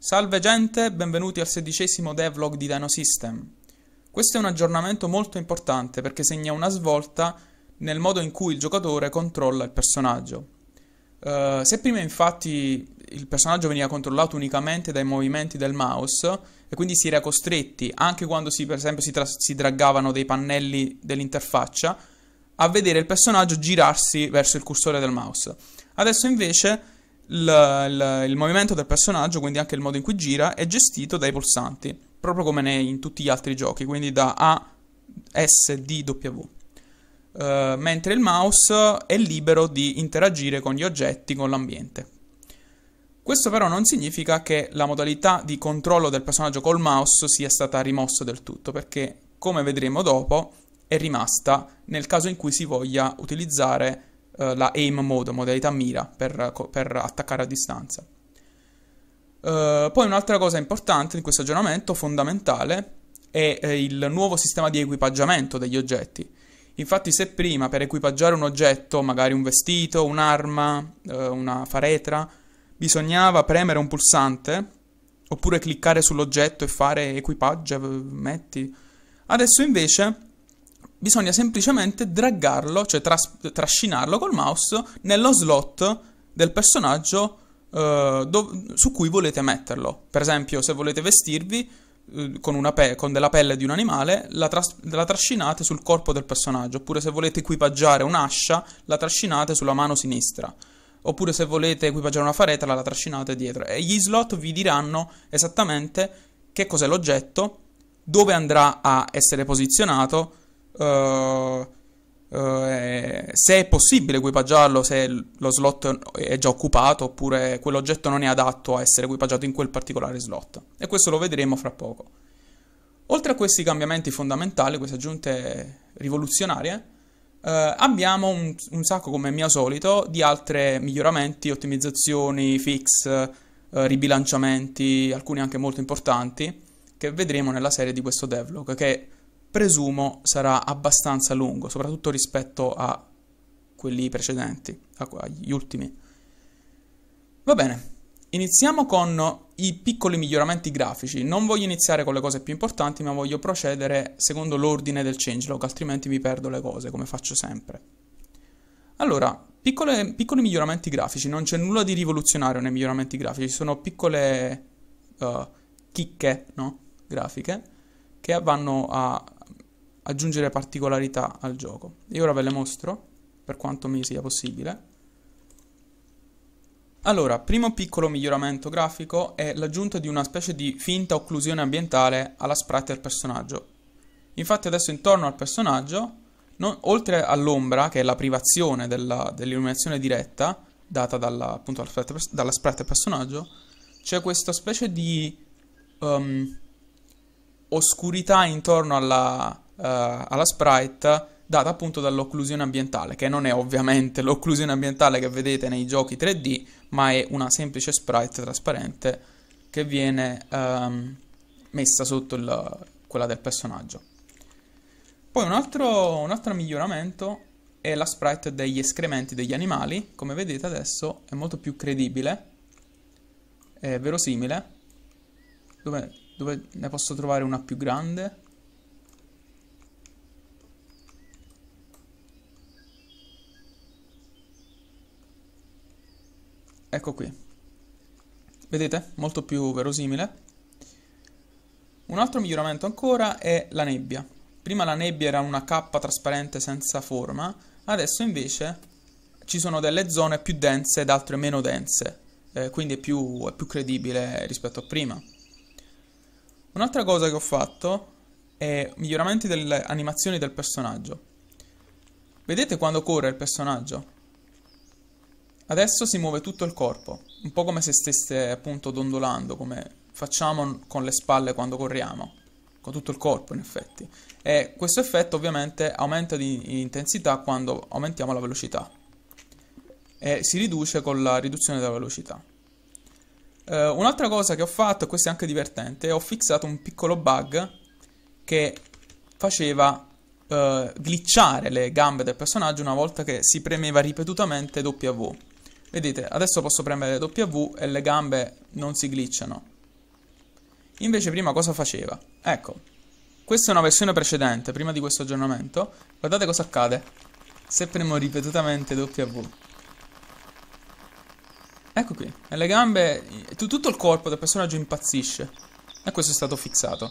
Salve gente, benvenuti al sedicesimo devlog di DynoSystem. Questo è un aggiornamento molto importante perché segna una svolta nel modo in cui il giocatore controlla il personaggio. Uh, se prima infatti il personaggio veniva controllato unicamente dai movimenti del mouse e quindi si era costretti, anche quando si, per esempio si, si draggavano dei pannelli dell'interfaccia, a vedere il personaggio girarsi verso il cursore del mouse. Adesso invece il, il, il movimento del personaggio, quindi anche il modo in cui gira, è gestito dai pulsanti, proprio come in tutti gli altri giochi, quindi da A, S, D, W. Uh, mentre il mouse è libero di interagire con gli oggetti, con l'ambiente. Questo però non significa che la modalità di controllo del personaggio col mouse sia stata rimossa del tutto, perché come vedremo dopo è rimasta nel caso in cui si voglia utilizzare eh, la aim mode, modalità mira, per, per attaccare a distanza. Eh, poi un'altra cosa importante in questo aggiornamento, fondamentale, è eh, il nuovo sistema di equipaggiamento degli oggetti. Infatti, se prima per equipaggiare un oggetto, magari un vestito, un'arma, eh, una faretra, bisognava premere un pulsante oppure cliccare sull'oggetto e fare equipaggio, metti. Adesso invece bisogna semplicemente draggarlo, cioè tras trascinarlo col mouse nello slot del personaggio eh, su cui volete metterlo. Per esempio, se volete vestirvi eh, con, con, della pelle di un animale, la, tras la trascinate sul corpo del personaggio, oppure se volete equipaggiare un'ascia, la trascinate sulla mano sinistra oppure se volete equipaggiare una faretta la trascinate dietro e gli slot vi diranno esattamente che cos'è l'oggetto, dove andrà a essere posizionato uh, uh, se è possibile equipaggiarlo, se lo slot è già occupato oppure quell'oggetto non è adatto a essere equipaggiato in quel particolare slot. E questo lo vedremo fra poco. Oltre a questi cambiamenti fondamentali, queste aggiunte rivoluzionarie, eh, abbiamo un, un, sacco, come mio solito, di altri miglioramenti, ottimizzazioni, fix, eh, ribilanciamenti, alcuni anche molto importanti, che vedremo nella serie di questo devlog, che presumo sarà abbastanza lungo, soprattutto rispetto a quelli precedenti, agli ultimi. Va bene, iniziamo con i piccoli miglioramenti grafici. Non voglio iniziare con le cose più importanti, ma voglio procedere secondo l'ordine del changelog, altrimenti mi perdo le cose, come faccio sempre. Allora, piccole, piccoli miglioramenti grafici, non c'è nulla di rivoluzionario nei miglioramenti grafici, sono piccole uh, chicche no? grafiche che vanno a aggiungere particolarità al gioco. E ora ve le mostro, per quanto mi sia possibile. Allora, primo piccolo miglioramento grafico è l'aggiunta di una specie di finta occlusione ambientale alla sprite del personaggio. Infatti adesso intorno al personaggio, non, oltre all'ombra, che è la privazione dell'illuminazione dell diretta, data dalla, appunto dalla sprite, dalla sprite del personaggio, c'è questa specie di um, oscurità intorno alla, eh, alla sprite data appunto dall'occlusione ambientale, che non è ovviamente l'occlusione ambientale che vedete nei giochi 3D, ma è una semplice sprite trasparente che viene um, messa sotto il, quella del personaggio. Poi un altro, un altro miglioramento è la sprite degli escrementi degli animali, come vedete adesso è molto più credibile, è verosimile, dove, dove ne posso trovare una più grande ecco qui vedete molto più verosimile un altro miglioramento ancora è la nebbia prima la nebbia era una cappa trasparente senza forma adesso invece ci sono delle zone più dense ed altre meno dense eh, quindi è più, è più credibile rispetto a prima un'altra cosa che ho fatto è miglioramenti delle animazioni del personaggio vedete quando corre il personaggio Adesso si muove tutto il corpo, un po' come se stesse appunto dondolando, come facciamo con le spalle quando corriamo, con tutto il corpo in effetti. E questo effetto ovviamente aumenta di intensità quando aumentiamo la velocità e si riduce con la riduzione della velocità. Uh, un'altra cosa che ho fatto, e questo è anche divertente, ho fissato un piccolo bug che faceva uh, glitchare le gambe del personaggio una volta che si premeva ripetutamente W. Vedete, adesso posso premere W e le gambe non si glitchano. Invece prima cosa faceva? Ecco, questa è una versione precedente, prima di questo aggiornamento. Guardate cosa accade se premo ripetutamente W. Ecco qui, e le gambe, tutto il corpo del personaggio impazzisce. E questo è stato fissato.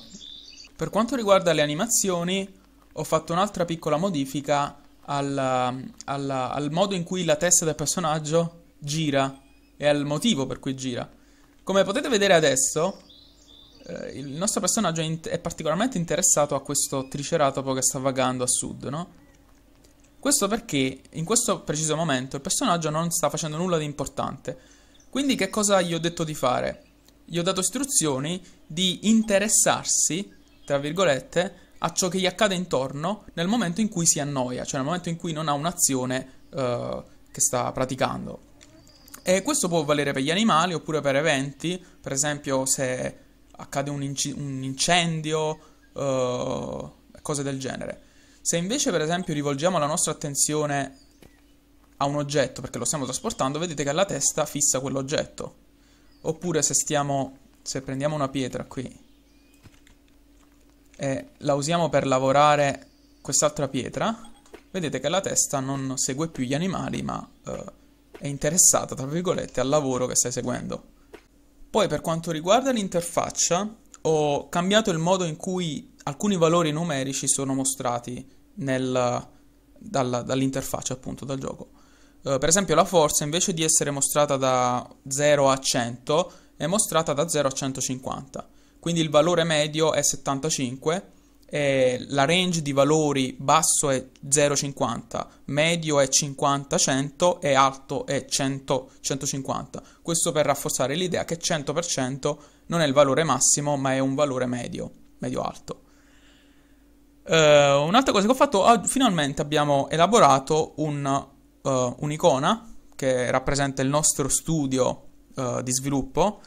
Per quanto riguarda le animazioni, ho fatto un'altra piccola modifica al, al, al modo in cui la testa del personaggio gira e al motivo per cui gira. Come potete vedere adesso, eh, il nostro personaggio è, è particolarmente interessato a questo triceratopo che sta vagando a sud, no? Questo perché in questo preciso momento il personaggio non sta facendo nulla di importante. Quindi che cosa gli ho detto di fare? Gli ho dato istruzioni di interessarsi, tra virgolette, a ciò che gli accade intorno nel momento in cui si annoia, cioè nel momento in cui non ha un'azione eh, che sta praticando. E questo può valere per gli animali oppure per eventi, per esempio se accade un, inc- un incendio, uh, cose del genere. Se invece per esempio rivolgiamo la nostra attenzione a un oggetto perché lo stiamo trasportando, vedete che la testa fissa quell'oggetto. Oppure se stiamo se prendiamo una pietra qui e la usiamo per lavorare quest'altra pietra, vedete che la testa non segue più gli animali, ma uh, è interessata, tra virgolette, al lavoro che stai seguendo. Poi per quanto riguarda l'interfaccia, ho cambiato il modo in cui alcuni valori numerici sono mostrati nel, dalla, dall'interfaccia, appunto, dal gioco. Uh, per esempio la forza, invece di essere mostrata da 0 a 100, è mostrata da 0 a 150. Quindi il valore medio è 75 eh, la range di valori basso è 0,50, medio è 50-100 e alto è 100-150. Questo per rafforzare l'idea che 100% non è il valore massimo ma è un valore medio, medio-alto. Uh, eh, un'altra cosa che ho fatto, ah, finalmente abbiamo elaborato un, uh, un'icona che rappresenta il nostro studio uh, di sviluppo,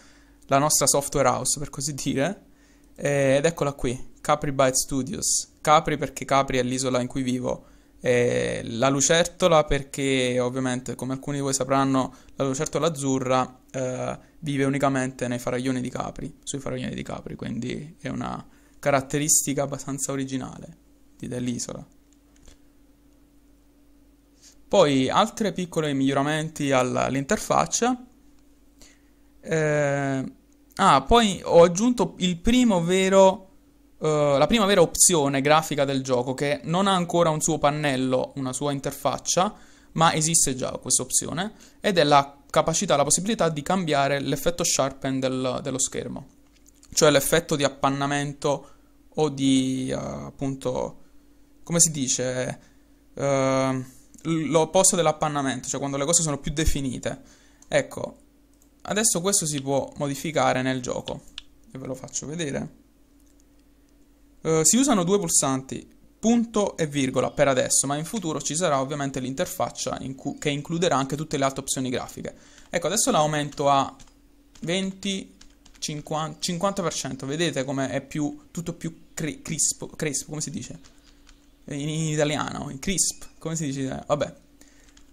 la nostra software house per così dire, eh, ed eccola qui, Capri Byte Studios. Capri perché Capri è l'isola in cui vivo. Eh, la lucertola perché ovviamente, come alcuni di voi sapranno, la lucertola azzurra eh, vive unicamente nei faraglioni di Capri, sui faraglioni di Capri, quindi è una caratteristica abbastanza originale dell'isola. Poi altri piccoli miglioramenti all'interfaccia. Eh, Ah, poi ho aggiunto il primo vero... Uh, la prima vera opzione grafica del gioco che non ha ancora un suo pannello, una sua interfaccia, ma esiste già questa opzione ed è la capacità, la possibilità di cambiare l'effetto sharpen del, dello schermo, cioè l'effetto di appannamento o di uh, appunto come si dice uh, l'opposto dell'appannamento, cioè quando le cose sono più definite. Ecco, Adesso questo si può modificare nel gioco. E ve lo faccio vedere. Uh, si usano due pulsanti, punto e virgola per adesso, ma in futuro ci sarà ovviamente l'interfaccia in che includerà anche tutte le altre opzioni grafiche. Ecco, adesso la aumento a 20, 50%, vedete come è più, tutto più crisp, crispo, come si dice? In, in italiano, in crisp, come si dice? Vabbè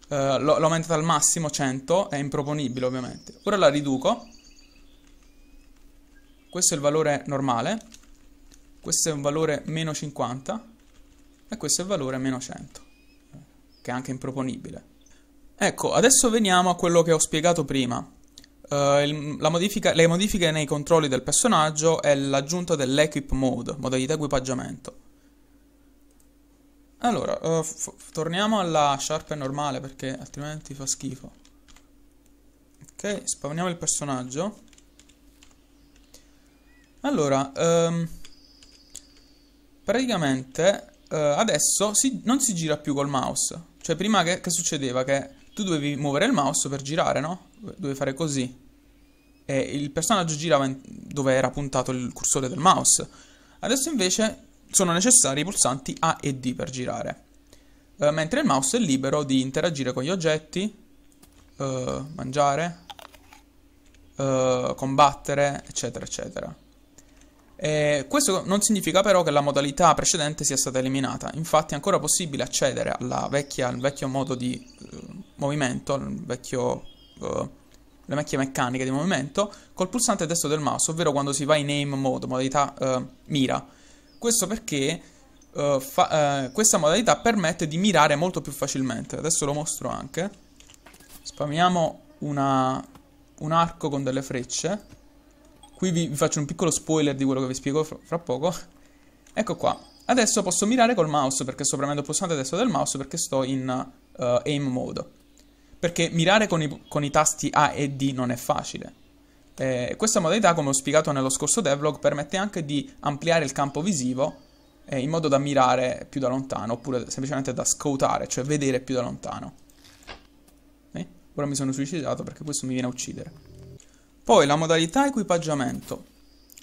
eh, l'ho aumentata al massimo 100, è improponibile ovviamente. Ora la riduco. Questo è il valore normale. Questo è un valore meno 50. E questo è il valore meno 100. Che è anche improponibile. Ecco, adesso veniamo a quello che ho spiegato prima. Uh, il, modifica, le modifiche nei controlli del personaggio è l'aggiunta dell'equip mode, modalità equipaggiamento. Allora, uh, torniamo alla sharp normale perché altrimenti fa schifo. Ok, spawniamo il personaggio. Allora, um, praticamente uh, adesso si, non si gira più col mouse. Cioè prima che, che, succedeva? Che tu dovevi muovere il mouse per girare, no? Dovevi fare così. E il personaggio girava dove era puntato il cursore del mouse. Adesso invece sono necessari i pulsanti A e D per girare, uh, mentre il mouse è libero di interagire con gli oggetti, uh, mangiare, uh, combattere, eccetera, eccetera. E questo non significa però che la modalità precedente sia stata eliminata, infatti è ancora possibile accedere vecchia, al vecchio modo di movimento, al vecchio le vecchie meccaniche di movimento col pulsante destro del mouse, ovvero quando si va in aim mode, modalità eh, mira. Questo perché uh, fa, uh, questa modalità permette di mirare molto più facilmente. Adesso lo mostro anche. Spamiamo una, un arco con delle frecce. Qui vi, vi, faccio un piccolo spoiler di quello che vi spiego fra, fra poco. Ecco qua. Adesso posso mirare col mouse perché sto premendo il pulsante destro del mouse perché sto in uh, aim mode. Perché mirare con i, con i tasti A e D non è facile. Eh, questa modalità, come ho spiegato nello scorso devlog, permette anche di ampliare il campo visivo eh, in modo da mirare più da lontano, oppure semplicemente da scoutare, cioè vedere più da lontano. Eh? Ora mi sono suicidato perché questo mi viene a uccidere. Poi la modalità equipaggiamento.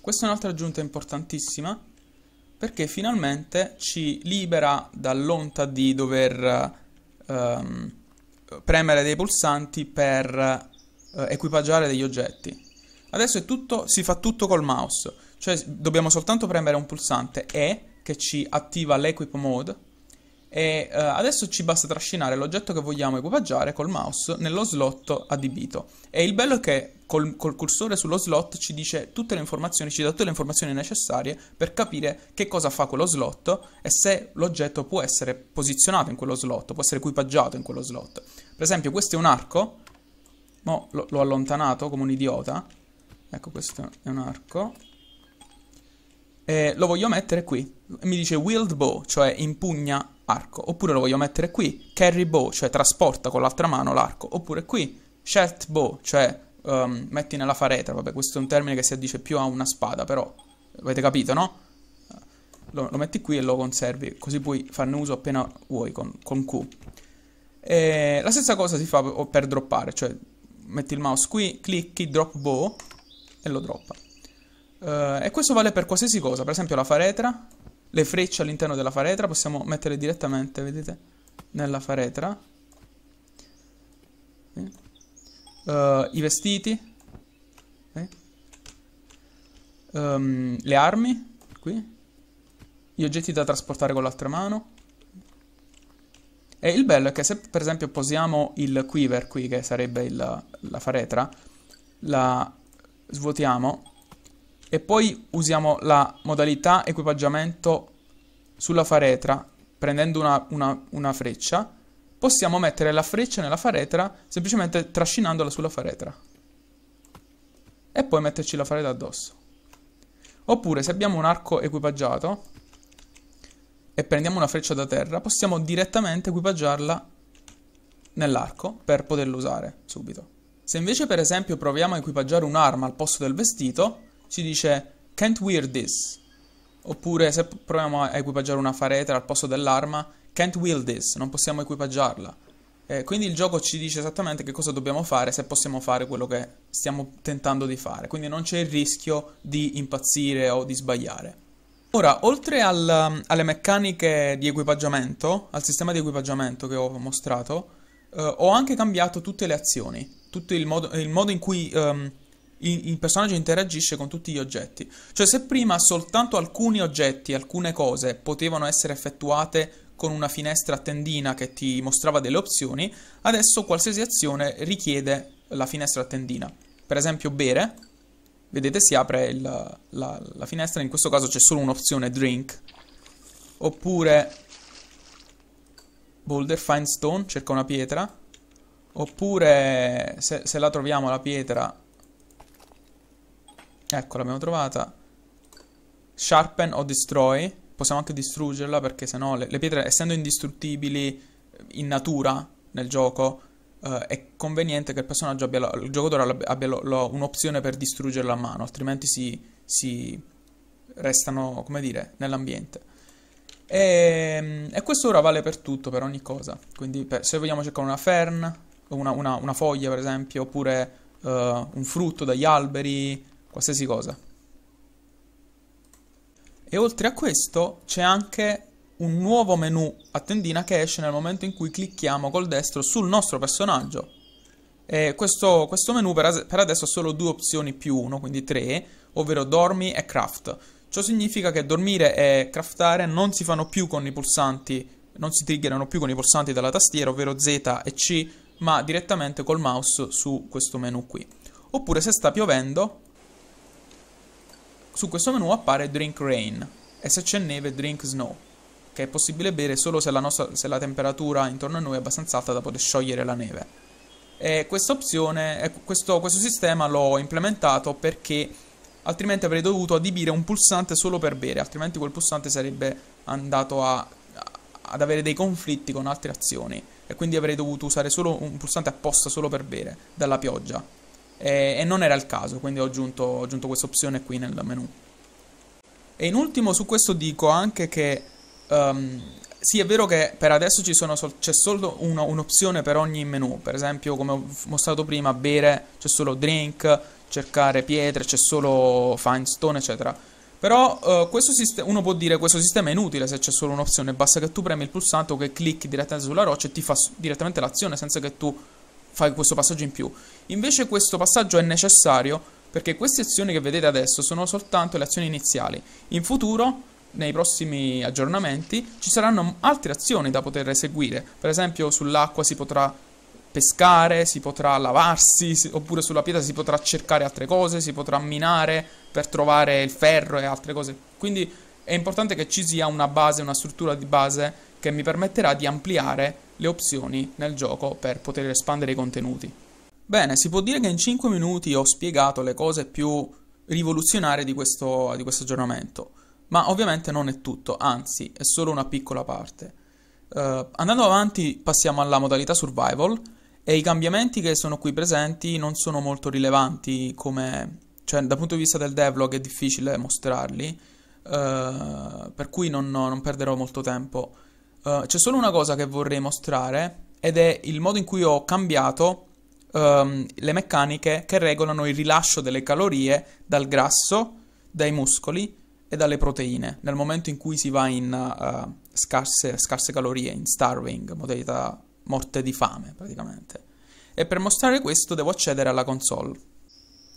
Questa è un'altra aggiunta importantissima perché finalmente ci libera dall'onta di dover ehm, premere dei pulsanti per eh, equipaggiare degli oggetti. Adesso è tutto, si fa tutto col mouse, cioè dobbiamo soltanto premere un pulsante E che ci attiva l'equip mode e eh, adesso ci basta trascinare l'oggetto che vogliamo equipaggiare col mouse nello slot adibito e il bello è che col, col, cursore sullo slot ci dice tutte le informazioni, ci dà tutte le informazioni necessarie per capire che cosa fa quello slot e se l'oggetto può essere posizionato in quello slot, può essere equipaggiato in quello slot per esempio questo è un arco l'ho allontanato come un idiota Ecco, questo è un arco. E lo voglio mettere qui. Mi dice wield bow, cioè impugna arco. Oppure lo voglio mettere qui, carry bow, cioè trasporta con l'altra mano l'arco. Oppure qui, shelt bow, cioè um, metti nella faretra. Vabbè, questo è un termine che si addice più a una spada, però avete capito, no? Lo, lo metti qui e lo conservi, così puoi farne uso appena vuoi con, con Q. E la stessa cosa si fa per droppare, cioè metti il mouse qui, clicchi, drop bow e lo droppa. Uh, e questo vale per qualsiasi cosa, per esempio la faretra, le frecce all'interno della faretra, possiamo mettere direttamente, vedete, nella faretra. Uh, I vestiti, uh, um, le armi, qui, gli oggetti da trasportare con l'altra mano. E il bello è che se per esempio posiamo il quiver qui, che sarebbe il, la faretra, la svuotiamo e poi usiamo la modalità equipaggiamento sulla faretra prendendo una, una, una freccia possiamo mettere la freccia nella faretra semplicemente trascinandola sulla faretra e poi metterci la faretra addosso oppure se abbiamo un arco equipaggiato e prendiamo una freccia da terra possiamo direttamente equipaggiarla nell'arco per poterlo usare subito se invece per esempio proviamo a equipaggiare un'arma al posto del vestito, ci dice can't wear this. Oppure se proviamo a equipaggiare una faretra al posto dell'arma, can't wield this, non possiamo equipaggiarla. Eh, quindi il gioco ci dice esattamente che cosa dobbiamo fare se possiamo fare quello che stiamo tentando di fare, quindi non c'è il rischio di impazzire o di sbagliare. Ora, oltre al, alle meccaniche di equipaggiamento, al sistema di equipaggiamento che ho mostrato, eh, ho anche cambiato tutte le azioni tutto il modo, il modo in cui um, il, il, personaggio interagisce con tutti gli oggetti. Cioè, se prima soltanto alcuni oggetti, alcune cose potevano essere effettuate con una finestra a tendina che ti mostrava delle opzioni, adesso qualsiasi azione richiede la finestra a tendina. Per esempio, bere. Vedete, si apre il, la, la finestra, in questo caso c'è solo un'opzione drink. Oppure Boulder, find stone, cerca una pietra. Oppure se, se la troviamo la pietra Ecco l'abbiamo trovata Sharpen o destroy Possiamo anche distruggerla perché sennò le, le pietre essendo indistruttibili eh, in natura nel gioco Uh, è conveniente che il personaggio abbia la, il giocatore abbia un'opzione per distruggerla a mano, altrimenti si, si restano, come dire, nell'ambiente. E, ehm, e, questo ora vale per tutto, per ogni cosa. Quindi per, se vogliamo cercare una fern, una, una, una foglia per esempio, oppure uh, un frutto dagli alberi, qualsiasi cosa. E oltre a questo c'è anche un nuovo menu a tendina che esce nel momento in cui clicchiamo col destro sul nostro personaggio. E questo, questo menu per, per adesso ha solo due opzioni più uno, quindi tre, ovvero dormi e craft. Ciò significa che dormire e craftare non si fanno più con i pulsanti, non si triggerano più con i pulsanti della tastiera, ovvero Z e C ma direttamente col mouse su questo menu qui. Oppure se sta piovendo, su questo menu appare Drink Rain e se c'è neve Drink Snow, che è possibile bere solo se la, nostra, se la temperatura intorno a noi è abbastanza alta da poter sciogliere la neve. E questa opzione, questo, questo sistema l'ho implementato perché altrimenti avrei dovuto adibire un pulsante solo per bere, altrimenti quel pulsante sarebbe andato a ad avere dei conflitti con altre azioni e quindi avrei dovuto usare solo un pulsante apposta solo per bere dalla pioggia e, e non era il caso quindi ho aggiunto, aggiunto questa opzione qui nel menu e in ultimo su questo dico anche che um, sì è vero che per adesso sol c'è solo un'opzione un per ogni menu per esempio come ho mostrato prima bere c'è solo drink cercare pietre c'è solo find stone eccetera però eh, questo uno può dire che questo sistema è inutile se c'è solo un'opzione, basta che tu premi il pulsante o che clicchi direttamente sulla roccia e ti fa direttamente l'azione senza che tu fai questo passaggio in più. Invece questo passaggio è necessario perché queste azioni che vedete adesso sono soltanto le azioni iniziali. In futuro nei prossimi aggiornamenti ci saranno altre azioni da poter eseguire. Per esempio sull'acqua si potrà pescare, si potrà lavarsi, si, oppure sulla pietra si potrà cercare altre cose, si potrà minare per trovare il ferro e altre cose. Quindi è importante che ci sia una base, una struttura di base che mi permetterà di ampliare le opzioni nel gioco per poter espandere i contenuti. Bene, si può dire che in 5 minuti ho spiegato le cose più rivoluzionarie di questo, di questo aggiornamento, ma ovviamente non è tutto, anzi è solo una piccola parte. Uh, andando avanti passiamo alla modalità survival e i cambiamenti che sono qui presenti non sono molto rilevanti come... cioè dal punto di vista del devlog è difficile mostrarli, uh, per cui non, non, perderò molto tempo. Uh, c'è solo una cosa che vorrei mostrare ed è il modo in cui ho cambiato um, le meccaniche che regolano il rilascio delle calorie dal grasso, dai muscoli e dalle proteine nel momento in cui si va in uh, scarse, scarse calorie, in starving, modalità morte di fame praticamente. E per mostrare questo devo accedere alla console.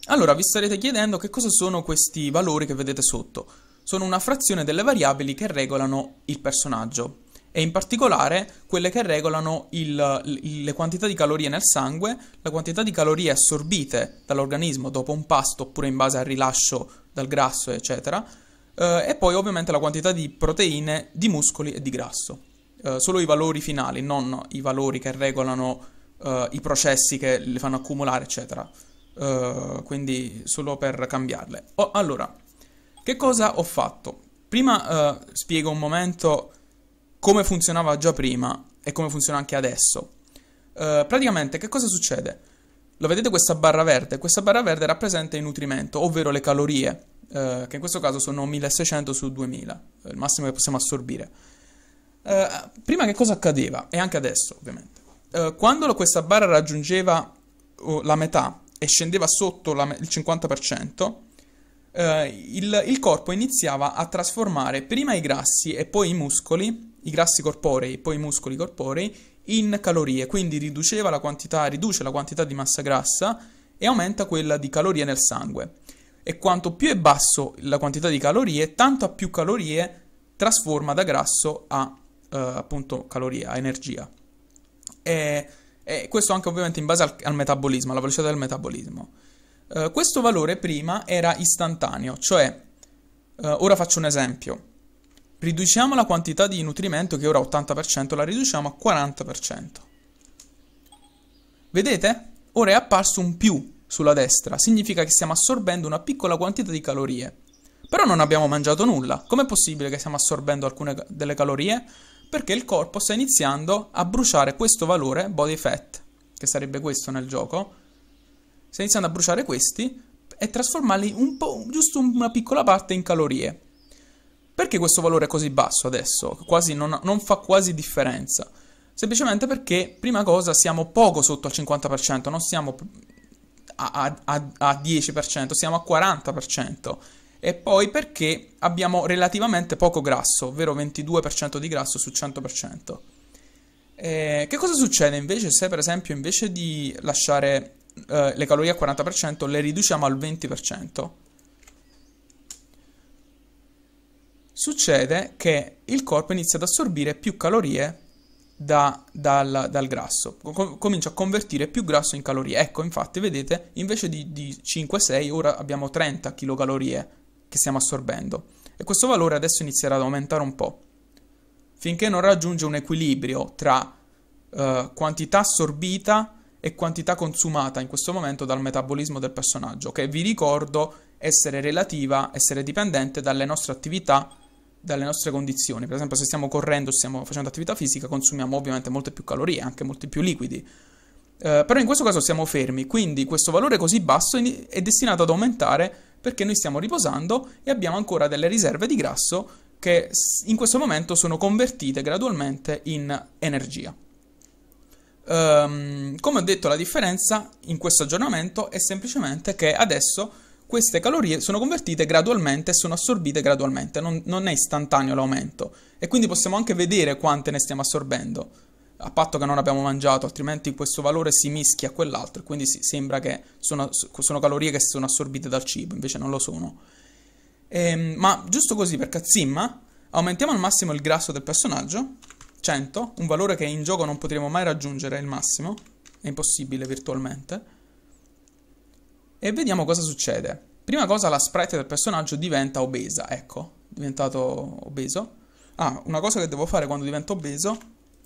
Allora, vi starete chiedendo che cosa sono questi valori che vedete sotto. Sono una frazione delle variabili che regolano il personaggio e in particolare quelle che regolano il, le quantità di calorie nel sangue, la quantità di calorie assorbite dall'organismo dopo un pasto oppure in base al rilascio dal grasso, eccetera, eh, e poi ovviamente la quantità di proteine, di muscoli e di grasso. Eh, solo i valori finali, non i valori che regolano eh, i processi che le fanno accumulare, eccetera. Eh, quindi solo per cambiarle. Oh, allora, che cosa ho fatto? Prima eh, spiego un momento come funzionava già prima e come funziona anche adesso. Eh, praticamente, che cosa succede? Lo vedete questa barra verde? Questa barra verde rappresenta il nutrimento, ovvero le calorie, che in questo caso sono 1600 su 2000, il massimo che possiamo assorbire. Uh, prima che cosa accadeva, e anche adesso ovviamente, uh, quando questa barra raggiungeva uh, la metà e scendeva sotto me- il 50%, eh, il, il corpo iniziava a trasformare prima i grassi e poi i muscoli, i grassi corporei, e poi i muscoli corporei, in calorie, quindi riduceva la quantità, riduce la quantità di massa grassa e aumenta quella di calorie nel sangue. E quanto più è basso la quantità di calorie, tanto più calorie trasforma da grasso a eh, appunto caloria, energia. E, e, questo anche ovviamente in base al, al metabolismo, alla velocità del metabolismo. Uh, questo valore prima era istantaneo, cioè, uh, ora faccio un esempio, riduciamo la quantità di nutrimento che ora è 80%, la riduciamo a 40%. Vedete? Ora è apparso un più sulla destra, significa che stiamo assorbendo una piccola quantità di calorie. Però non abbiamo mangiato nulla, com'è possibile che stiamo assorbendo alcune delle calorie? perché il corpo sta iniziando a bruciare questo valore body fat, che sarebbe questo nel gioco, sta iniziando a bruciare questi e trasformarli un po', giusto una piccola parte in calorie. Perché questo valore è così basso adesso? Non, non fa quasi differenza. Semplicemente perché, prima cosa, siamo poco sotto al 50%, non siamo a, a, a, 10%, siamo a 40% e poi perché abbiamo relativamente poco grasso, ovvero 22% di grasso su 100%. Eh, che cosa succede invece se per esempio invece di lasciare eh, le calorie al 40% le riduciamo al 20%? Succede che il corpo inizia ad assorbire più calorie da, dal, dal, grasso, Com comincia a convertire più grasso in calorie. Ecco, infatti, vedete, invece di, di 5-6 ora abbiamo 30 kcal che stiamo assorbendo e questo valore adesso inizierà ad aumentare un po' finché non raggiunge un equilibrio tra eh, quantità assorbita e quantità consumata in questo momento dal metabolismo del personaggio che vi ricordo essere relativa, essere dipendente dalle nostre attività dalle nostre condizioni. Per esempio, se stiamo correndo, stiamo facendo attività fisica, consumiamo ovviamente molte più calorie, anche molti più liquidi. Eh, però in questo caso siamo fermi, quindi questo valore così basso è destinato ad aumentare perché noi stiamo riposando e abbiamo ancora delle riserve di grasso che in questo momento sono convertite gradualmente in energia. Um, come ho detto, la differenza in questo aggiornamento è semplicemente che adesso queste calorie sono convertite gradualmente e sono assorbite gradualmente, non, non è istantaneo l'aumento e quindi possiamo anche vedere quante ne stiamo assorbendo a patto che non abbiamo mangiato, altrimenti questo valore si mischia a quell'altro e quindi sembra che sono, sono, calorie che sono assorbite dal cibo, invece non lo sono. Ehm, ma giusto così per cazzimma, aumentiamo al massimo il grasso del personaggio, 100, un valore che in gioco non potremo mai raggiungere, il massimo, è impossibile virtualmente, e vediamo cosa succede. Prima cosa la sprite del personaggio diventa obesa, ecco, diventato obeso. Ah, una cosa che devo fare quando divento obeso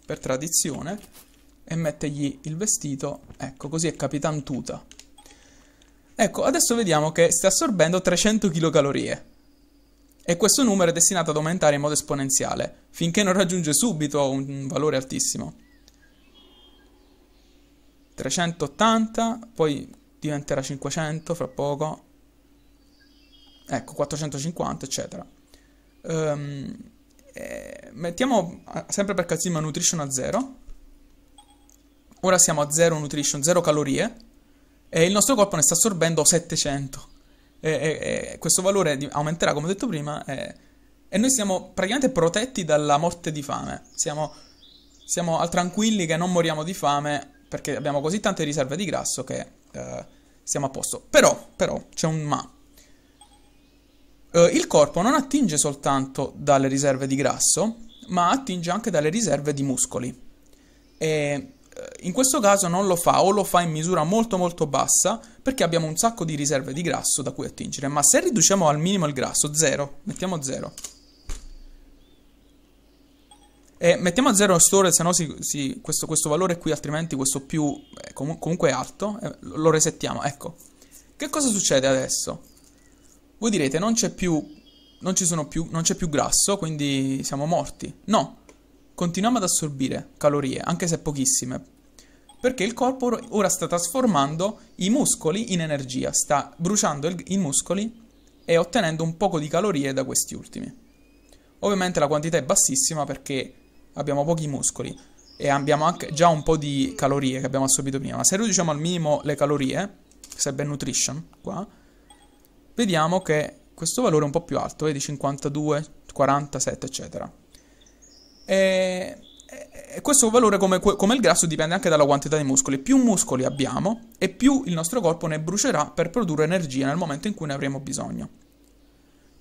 per tradizione e mettegli il vestito, ecco, così è Capitan Tuta. Ecco, adesso vediamo che sta assorbendo 300 kcal e questo numero è destinato ad aumentare in modo esponenziale, finché non raggiunge subito un valore altissimo. 380, poi diventerà 500 fra poco, ecco 450 eccetera. Um, eh, mettiamo eh, sempre per casino nutrition a 0. Ora siamo a 0 nutrition, 0 calorie. E il nostro corpo ne sta assorbendo 700. E, e, e questo valore aumenterà, come ho detto prima. E, e, noi siamo praticamente protetti dalla morte di fame. Siamo, siamo tranquilli che non moriamo di fame perché abbiamo così tante riserve di grasso che eh, siamo a posto. Però, però, c'è un ma eh, il corpo non attinge soltanto dalle riserve di grasso, ma attinge anche dalle riserve di muscoli. E eh, in questo caso non lo fa o lo fa in misura molto molto bassa perché abbiamo un sacco di riserve di grasso da cui attingere, ma se riduciamo al minimo il grasso, zero, mettiamo 0. E mettiamo a 0 store, se no si, si, questo, questo, valore qui, altrimenti questo più eh, com comunque è alto, eh, lo resettiamo, ecco. Che cosa succede adesso? Voi direte non c'è più, non ci sono più, non c'è più grasso, quindi siamo morti. No, continuiamo ad assorbire calorie, anche se pochissime, perché il corpo ora sta trasformando i muscoli in energia, sta bruciando il, i muscoli e ottenendo un poco di calorie da questi ultimi. Ovviamente la quantità è bassissima perché abbiamo pochi muscoli e abbiamo anche già un po' di calorie che abbiamo assorbito prima, ma se riduciamo al minimo le calorie, se nutrition qua, vediamo che questo valore è un po' più alto, vedi 52, 47 eccetera. E, e questo valore come, come, il grasso dipende anche dalla quantità di muscoli, più muscoli abbiamo e più il nostro corpo ne brucerà per produrre energia nel momento in cui ne avremo bisogno.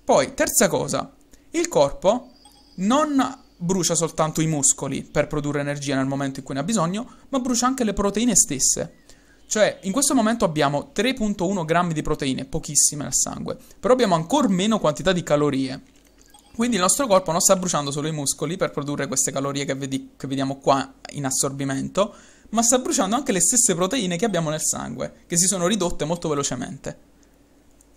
Poi, terza cosa, il corpo non brucia soltanto i muscoli per produrre energia nel momento in cui ne ha bisogno, ma brucia anche le proteine stesse. Cioè, in questo momento abbiamo 3.1 grammi di proteine, pochissime nel sangue, però abbiamo ancora meno quantità di calorie. Quindi il nostro corpo non sta bruciando solo i muscoli per produrre queste calorie che, vedi che vediamo qua in assorbimento, ma sta bruciando anche le stesse proteine che abbiamo nel sangue, che si sono ridotte molto velocemente.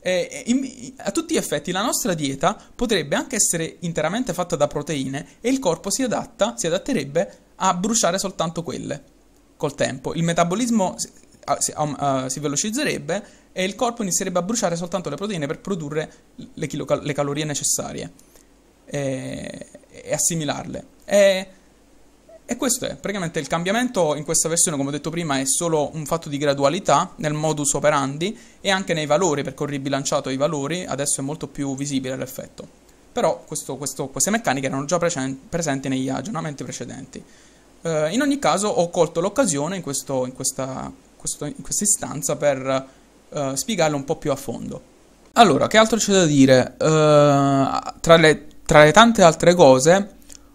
E, in, a tutti gli effetti la nostra dieta potrebbe anche essere interamente fatta da proteine e il corpo si adatta, si adatterebbe a bruciare soltanto quelle col tempo. Il metabolismo si, um, uh, si velocizzerebbe e il corpo inizierebbe a bruciare soltanto le proteine per produrre le, kilocal- le calorie necessarie e, e assimilarle. E, e questo è, praticamente il cambiamento in questa versione, come ho detto prima, è solo un fatto di gradualità nel modus operandi e anche nei valori, perché ho ribilanciato i valori, adesso è molto più visibile l'effetto. Però questo, questo, queste meccaniche erano già precen- presenti negli aggiornamenti precedenti. Eh, in ogni caso ho colto l'occasione in, questo, in questa questo, in questa istanza per uh, spiegarlo un po' più a fondo. Allora, che altro c'è da dire? Uh, tra, le, tra le tante altre cose,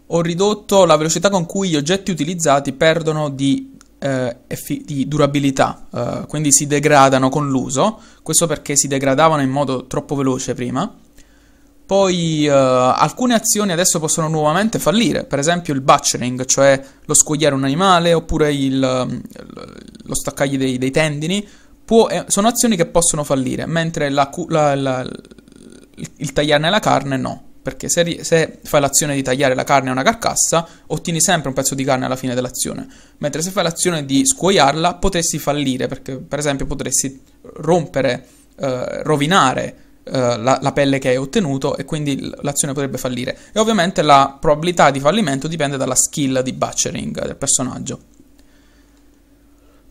ho ridotto la velocità con cui gli oggetti utilizzati perdono di eh, di durabilità, uh, quindi si degradano con l'uso, questo perché si degradavano in modo troppo veloce prima. Poi eh, alcune azioni adesso possono nuovamente fallire, per esempio il butchering, cioè lo scogliare un animale oppure il, mm, lo staccargli dei, dei tendini, può, eh, sono azioni che possono fallire, mentre la, la, la, il, il tagliarne la carne no perché se, se, fai l'azione di tagliare la carne a una carcassa, ottieni sempre un pezzo di carne alla fine dell'azione, mentre se fai l'azione di scuoiarla, potresti fallire, perché per esempio potresti rompere, eh, rovinare eh, la, la, pelle che hai ottenuto e quindi l'azione potrebbe fallire. E ovviamente la probabilità di fallimento dipende dalla skill di butchering del personaggio.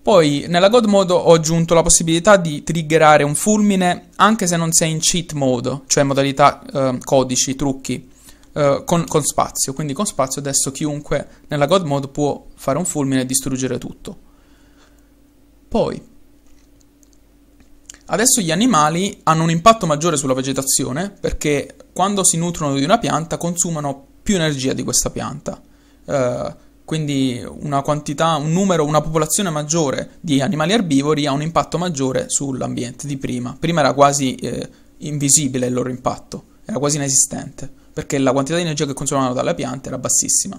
Poi nella God Mode ho aggiunto la possibilità di triggerare un fulmine anche se non sei in cheat mode, cioè modalità eh, codici, trucchi, eh, con, con spazio. Quindi con spazio adesso chiunque nella God Mode può fare un fulmine e distruggere tutto. Poi Adesso gli animali hanno un impatto maggiore sulla vegetazione perché quando si nutrono di una pianta consumano più energia di questa pianta. Eh, quindi una quantità, un numero, una popolazione maggiore di animali erbivori ha un impatto maggiore sull'ambiente di prima. Prima era quasi eh, invisibile il loro impatto, era quasi inesistente, perché la quantità di energia che consumavano dalle piante era bassissima.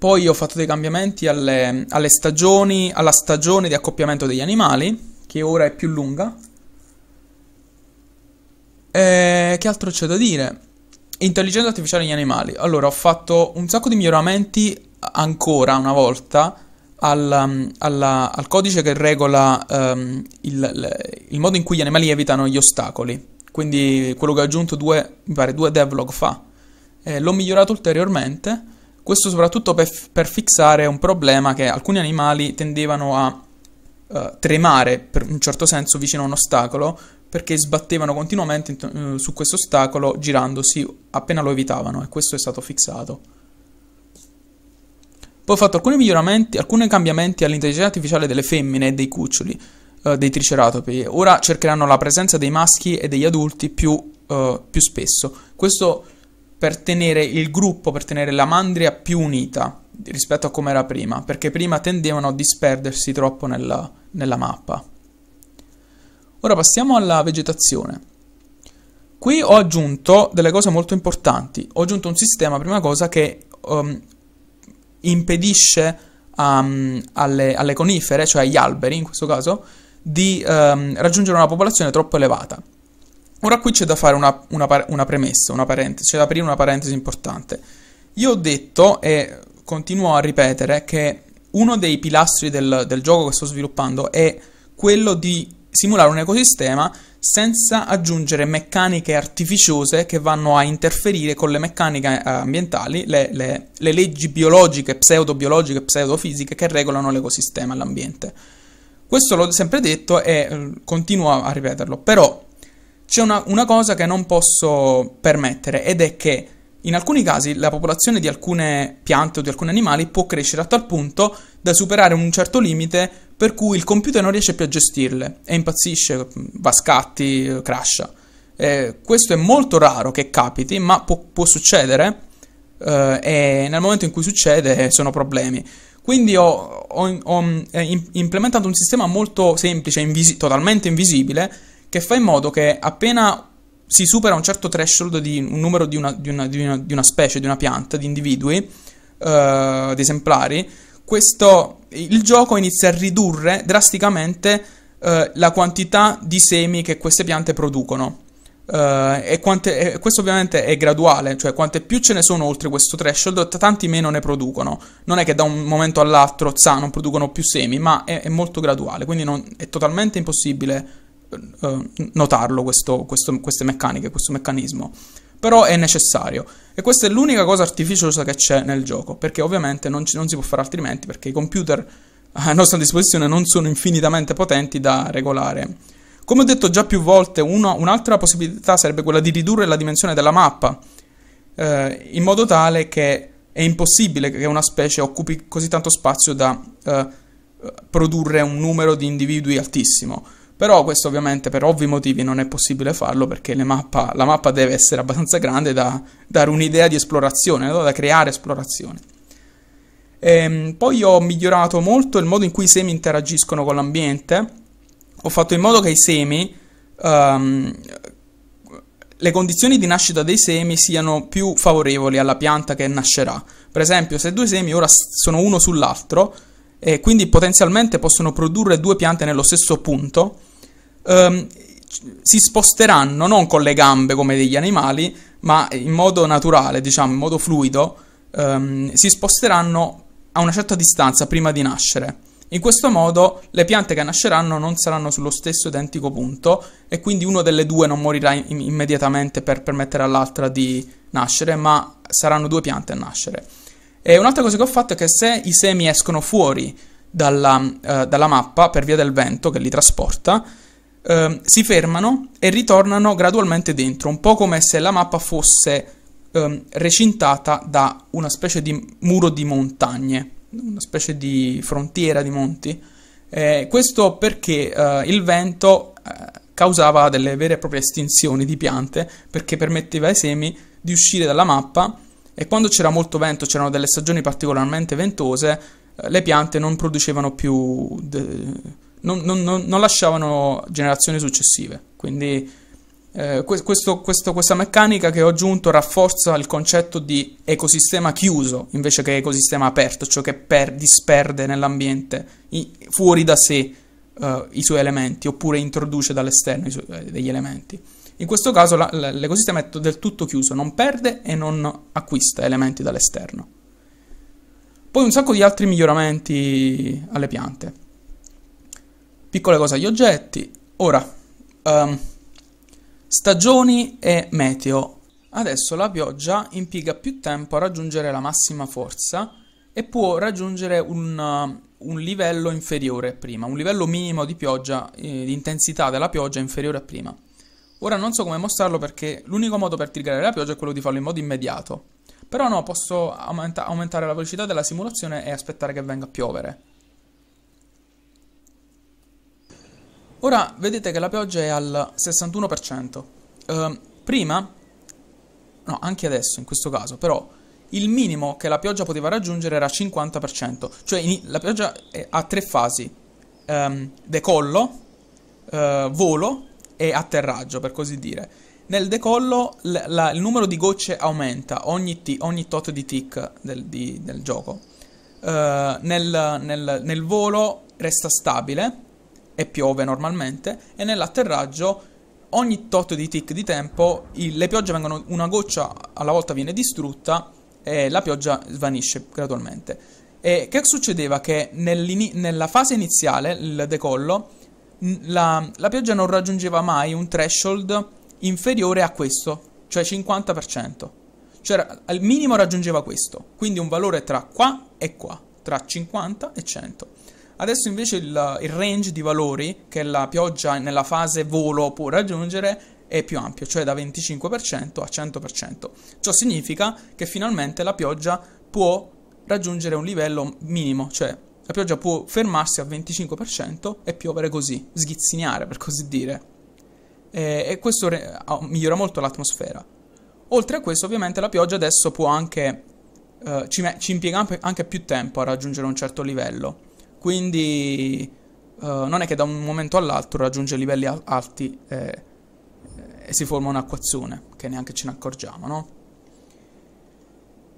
Poi ho fatto dei cambiamenti alle, alle stagioni, alla stagione di accoppiamento degli animali, che ora è più lunga. E che altro c'è da dire? Intelligenza artificiale negli animali. Allora, ho fatto un sacco di miglioramenti ancora una volta al, um, alla, al codice che regola um, il, il, modo in cui gli animali evitano gli ostacoli. Quindi quello che ho aggiunto due, mi pare due devlog fa. Eh, l'ho migliorato ulteriormente questo soprattutto per, per fissare un problema che alcuni animali tendevano a uh, tremare per un certo senso vicino a un ostacolo perché sbattevano continuamente uh, su questo ostacolo girandosi appena lo evitavano e questo è stato fissato. Poi ho fatto alcuni miglioramenti, alcuni cambiamenti all'intelligenza artificiale delle femmine e dei cuccioli uh, dei triceratopi. Ora cercheranno la presenza dei maschi e degli adulti più, più spesso. Questo per tenere il gruppo, per tenere la mandria più unita rispetto a come era prima, perché prima tendevano a disperdersi troppo nella, nella mappa. Ora passiamo alla vegetazione. Qui ho aggiunto delle cose molto importanti. Ho aggiunto un sistema, prima cosa, che um, impedisce um, alle, alle, conifere, cioè agli alberi in questo caso, di um, raggiungere una popolazione troppo elevata. Ora qui c'è da fare una, una, una premessa, una parentesi, c'è da aprire una parentesi importante. Io ho detto e continuo a ripetere che uno dei pilastri del, del gioco che sto sviluppando è quello di simulare un ecosistema senza aggiungere meccaniche artificiose che vanno a interferire con le meccaniche eh, ambientali, le, le, le leggi biologiche, pseudobiologiche, pseudofisiche che regolano l'ecosistema e l'ambiente. Questo l'ho sempre detto e eh, continuo a ripeterlo, però c'è una, una cosa che non posso permettere ed è che in alcuni casi la popolazione di alcune piante o di alcuni animali può crescere a tal punto da superare un certo limite per cui il computer non riesce più a gestirle e impazzisce, va a scatti, crasha. Eh, questo è molto raro che capiti, ma può, può succedere eh, e nel momento in cui succede eh, sono problemi. Quindi ho, ho, ho eh, implementato un sistema molto semplice, invisi- totalmente invisibile, che fa in modo che appena si supera un certo threshold di un numero di una, di una, di una, di una specie, di una pianta, di individui, eh, di esemplari, questo, il gioco inizia a ridurre drasticamente eh, la quantità di semi che queste piante producono. Uh, e, quante, e, questo ovviamente è graduale, cioè quante più ce ne sono oltre questo threshold, tanti meno ne producono. Non è che da un momento all'altro, za, non producono più semi, ma è, è molto graduale, quindi non, è totalmente impossibile eh, notarlo questo, questo, queste meccaniche, questo meccanismo. Però è necessario. E questa è l'unica cosa artificiosa che c'è nel gioco, perché ovviamente non, ci, non si può fare altrimenti, perché i computer a nostra disposizione non sono infinitamente potenti da regolare. Come ho detto già più volte, uno, un'altra possibilità sarebbe quella di ridurre la dimensione della mappa, eh, in modo tale che è impossibile che una specie occupi così tanto spazio da eh, produrre un numero di individui altissimo però questo ovviamente per ovvi motivi non è possibile farlo perché mappa, la mappa deve essere abbastanza grande da dare un'idea di esplorazione, da creare esplorazione. E, ehm, poi ho migliorato molto il modo in cui i semi interagiscono con l'ambiente, ho fatto in modo che i semi, um, le condizioni di nascita dei semi siano più favorevoli alla pianta che nascerà. Per esempio, se due semi ora sono uno sull'altro, e quindi potenzialmente possono produrre due piante nello stesso punto, ehm, si sposteranno non con le gambe come degli animali, ma in modo naturale, diciamo, in modo fluido, ehm, si sposteranno a una certa distanza prima di nascere. In questo modo le piante che nasceranno non saranno sullo stesso identico punto e quindi uno delle due non morirà in- immediatamente per permettere all'altra di nascere, ma saranno due piante a nascere. E un'altra cosa che ho fatto è che se i semi escono fuori dalla, eh, dalla mappa per via del vento che li trasporta, eh, si fermano e ritornano gradualmente dentro, un po' come se la mappa fosse eh, recintata da una specie di muro di montagne, una specie di frontiera di monti. Eh, questo perché eh, il vento eh, causava delle vere e proprie estinzioni di piante, perché permetteva ai semi di uscire dalla mappa e quando c'era molto vento, c'erano delle stagioni particolarmente ventose, eh, le piante non producevano più de- non, non, non lasciavano generazioni successive. Quindi eh, questo, questo, questa meccanica che ho aggiunto rafforza il concetto di ecosistema chiuso invece che ecosistema aperto, cioè che per, disperde nell'ambiente i, fuori da sé eh, i suoi elementi oppure introduce dall'esterno su- eh, degli elementi. In questo caso la, l'ecosistema è del tutto chiuso, non perde e non acquista elementi dall'esterno. Poi un sacco di altri miglioramenti alle piante piccole cose agli oggetti. Ora, um, stagioni e meteo. Adesso la pioggia impiega più tempo a raggiungere la massima forza e può raggiungere un, uh, un livello inferiore a prima, un livello minimo di pioggia, eh, di intensità della pioggia inferiore a prima. Ora non so come mostrarlo perché l'unico modo per triggerare la pioggia è quello di farlo in modo immediato. Però no, posso aumenta aumentare la velocità della simulazione e aspettare che venga a piovere. Ora vedete che la pioggia è al 61%. Eh, prima, no, anche adesso in questo caso, però il minimo che la pioggia poteva raggiungere era 50%, cioè in, la pioggia ha tre fasi, ehm, decollo, eh, volo e atterraggio, per così dire. Nel decollo la, la, il numero di gocce aumenta ogni, t, ogni tot di tick del, di, del gioco. Eh, nel, nel, nel volo resta stabile e piove normalmente e nell'atterraggio ogni tot di tick di tempo il, le piogge vengono una goccia alla volta viene distrutta e la pioggia svanisce gradualmente. E che succedeva? Che nella fase iniziale, il decollo, la, la pioggia non raggiungeva mai un threshold inferiore a questo, cioè 50%. Cioè al minimo raggiungeva questo, quindi un valore tra qua e qua, tra 50 e 100. Adesso invece il, il range di valori che la pioggia nella fase volo può raggiungere è più ampio, cioè da 25% a 100%. Ciò significa che finalmente la pioggia può raggiungere un livello minimo, cioè la pioggia può fermarsi al 25% e piovere così, sghizzinare per così dire. E, e questo re- ah, migliora molto l'atmosfera. Oltre a questo, ovviamente, la pioggia adesso può anche. Eh, ci, me- ci impiega anche più tempo a raggiungere un certo livello quindi eh, non è che da un momento all'altro raggiunge livelli alti e, e si forma un'acquazione, che neanche ce ne accorgiamo, no?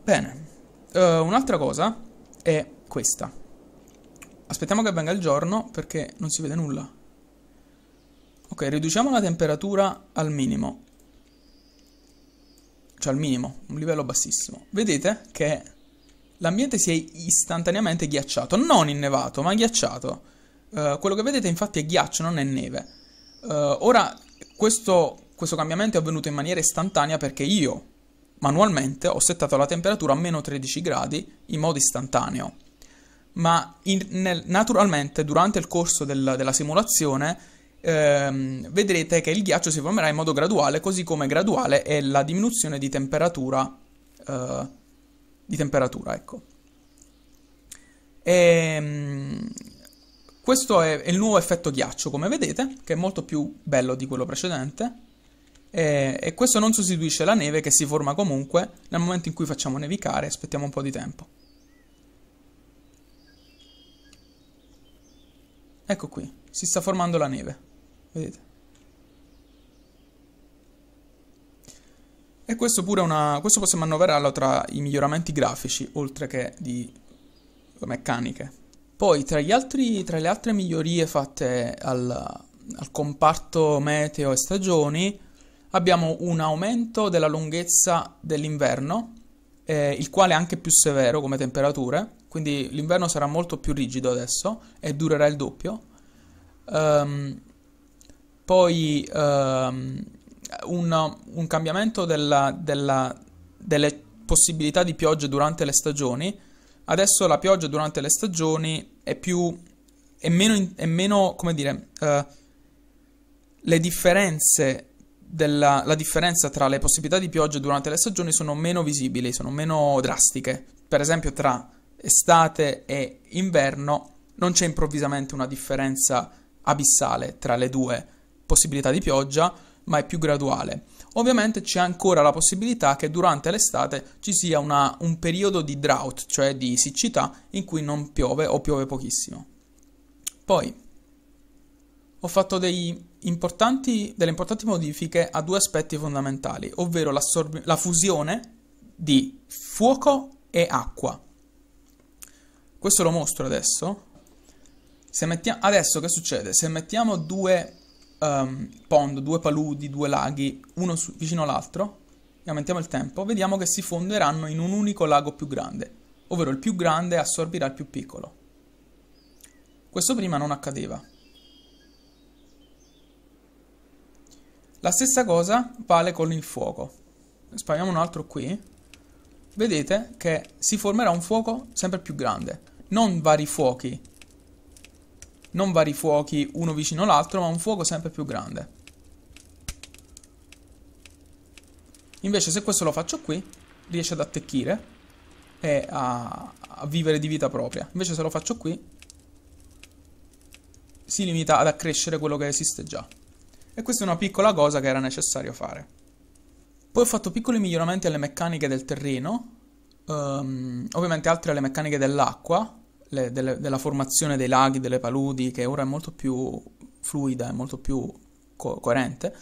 Bene, eh, un'altra cosa è questa. Aspettiamo che venga il giorno perché non si vede nulla. Ok, riduciamo la temperatura al minimo. Cioè al minimo, un livello bassissimo. Vedete che l'ambiente si è istantaneamente ghiacciato, non innevato, ma ghiacciato. Uh, quello che vedete infatti è ghiaccio, non è neve. Uh, ora, questo, questo cambiamento è avvenuto in maniera istantanea perché io, manualmente, ho settato la temperatura a meno 13 gradi in modo istantaneo. Ma in, nel, naturalmente, durante il corso del, della simulazione, ehm, vedrete che il ghiaccio si formerà in modo graduale, così come graduale è la diminuzione di temperatura. Uh, di temperatura, ecco. E, ehm, questo è, il nuovo effetto ghiaccio, come vedete, che è molto più bello di quello precedente. E, eh, e questo non sostituisce la neve che si forma comunque nel momento in cui facciamo nevicare, aspettiamo un po' di tempo. Ecco qui, si sta formando la neve, vedete? E questo, pure una, questo possiamo annoverarlo tra i miglioramenti grafici, oltre che di meccaniche. Poi, tra, altri, tra le altre migliorie fatte al, al comparto meteo e stagioni, abbiamo un aumento della lunghezza dell'inverno, eh, il quale è anche più severo come temperature, quindi l'inverno sarà molto più rigido adesso e durerà il doppio. Um, poi um, un, un cambiamento della, della, delle possibilità di piogge durante le stagioni. Adesso la pioggia durante le stagioni è più... è meno, è meno come dire... Eh, le differenze della, la differenza tra le possibilità di pioggia durante le stagioni sono meno visibili, sono meno drastiche. Per esempio, tra estate e inverno non c'è improvvisamente una differenza abissale tra le due possibilità di pioggia, ma è più graduale. Ovviamente c'è ancora la possibilità che durante l'estate ci sia una, un periodo di drought, cioè di siccità, in cui non piove o piove pochissimo. Poi ho fatto importanti, delle importanti modifiche a due aspetti fondamentali, ovvero la fusione di fuoco e acqua. Questo lo mostro adesso. adesso che succede? Se mettiamo due um, pond, due paludi, due laghi, uno su, vicino all'altro, e aumentiamo il tempo, vediamo che si fonderanno in un unico lago più grande, ovvero il più grande assorbirà il più piccolo. Questo prima non accadeva. La stessa cosa vale con il fuoco. Spariamo un altro qui. Vedete che si formerà un fuoco sempre più grande. Non vari fuochi non vari fuochi uno vicino all'altro, ma un fuoco sempre più grande. Invece se questo lo faccio qui, riesce ad attecchire e a, a vivere di vita propria. Invece se lo faccio qui, si limita ad accrescere quello che esiste già. E questa è una piccola cosa che era necessario fare. Poi ho fatto piccoli miglioramenti alle meccaniche del terreno, um, ovviamente altre alle meccaniche dell'acqua, le, delle, della formazione dei laghi, delle paludi, che ora è molto più fluida, e molto più co- coerente,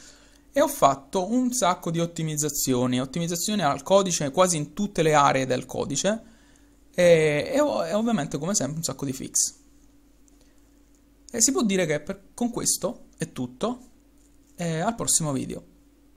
e ho fatto un sacco di ottimizzazioni, ottimizzazioni al codice quasi in tutte le aree del codice e, e, e ovviamente come sempre un sacco di fix. E si può dire che per, con questo è tutto, e al prossimo video.